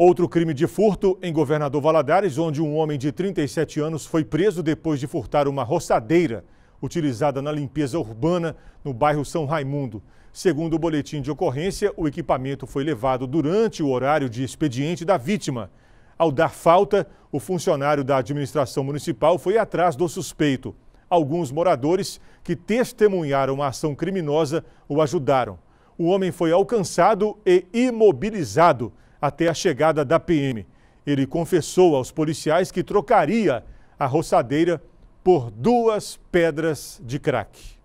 Outro crime de furto em Governador Valadares, onde um homem de 37 anos foi preso depois de furtar uma roçadeira utilizada na limpeza urbana no bairro São Raimundo. Segundo o boletim de ocorrência, o equipamento foi levado durante o horário de expediente da vítima. Ao dar falta, o funcionário da administração municipal foi atrás do suspeito. Alguns moradores que testemunharam a ação criminosa o ajudaram. O homem foi alcançado e imobilizado até a chegada da PM. Ele confessou aos policiais que trocaria a roçadeira por duas pedras de crack.